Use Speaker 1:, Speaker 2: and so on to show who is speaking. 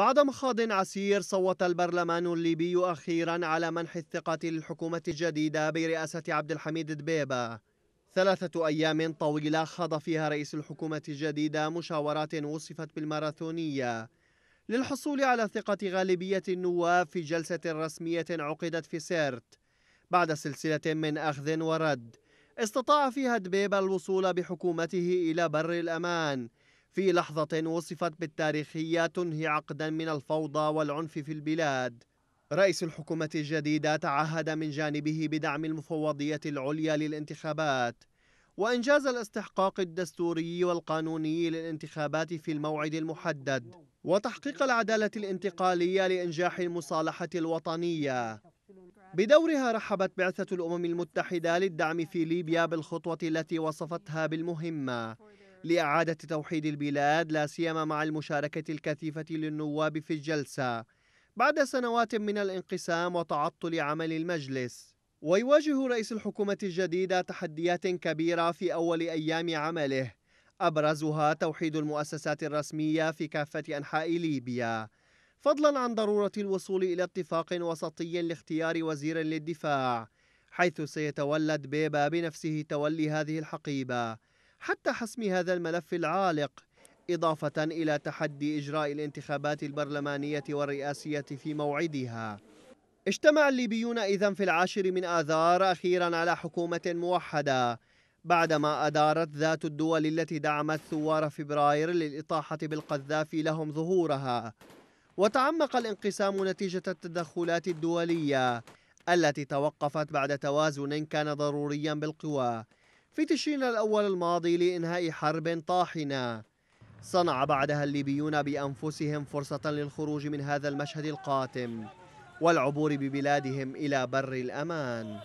Speaker 1: بعد مخاض عسير صوت البرلمان الليبي أخيرا على منح الثقة للحكومة الجديدة برئاسة عبد الحميد دبيبة ثلاثة أيام طويلة خاض فيها رئيس الحكومة الجديدة مشاورات وصفت بالماراثونية للحصول على ثقة غالبية النواب في جلسة رسمية عقدت في سيرت بعد سلسلة من أخذ ورد استطاع فيها دبيبة الوصول بحكومته إلى بر الأمان في لحظة وصفت بالتاريخية تنهي عقدا من الفوضى والعنف في البلاد رئيس الحكومة الجديدة تعهد من جانبه بدعم المفوضية العليا للانتخابات وإنجاز الاستحقاق الدستوري والقانوني للانتخابات في الموعد المحدد وتحقيق العدالة الانتقالية لإنجاح المصالحة الوطنية بدورها رحبت بعثة الأمم المتحدة للدعم في ليبيا بالخطوة التي وصفتها بالمهمة لإعادة توحيد البلاد لا سيما مع المشاركة الكثيفة للنواب في الجلسة بعد سنوات من الانقسام وتعطل عمل المجلس ويواجه رئيس الحكومة الجديدة تحديات كبيرة في أول أيام عمله أبرزها توحيد المؤسسات الرسمية في كافة أنحاء ليبيا فضلا عن ضرورة الوصول إلى اتفاق وسطي لاختيار وزير للدفاع حيث سيتولى بيبا بنفسه تولي هذه الحقيبة حتى حسم هذا الملف العالق إضافة إلى تحدي إجراء الانتخابات البرلمانية والرئاسية في موعدها اجتمع الليبيون إذا في العاشر من آذار أخيرا على حكومة موحدة بعدما أدارت ذات الدول التي دعمت ثوار فبراير للإطاحة بالقذافي لهم ظهورها وتعمق الانقسام نتيجة التدخلات الدولية التي توقفت بعد توازن كان ضروريا بالقوى في تشرين الأول الماضي لإنهاء حرب طاحنة صنع بعدها الليبيون بأنفسهم فرصة للخروج من هذا المشهد القاتم والعبور ببلادهم إلى بر الأمان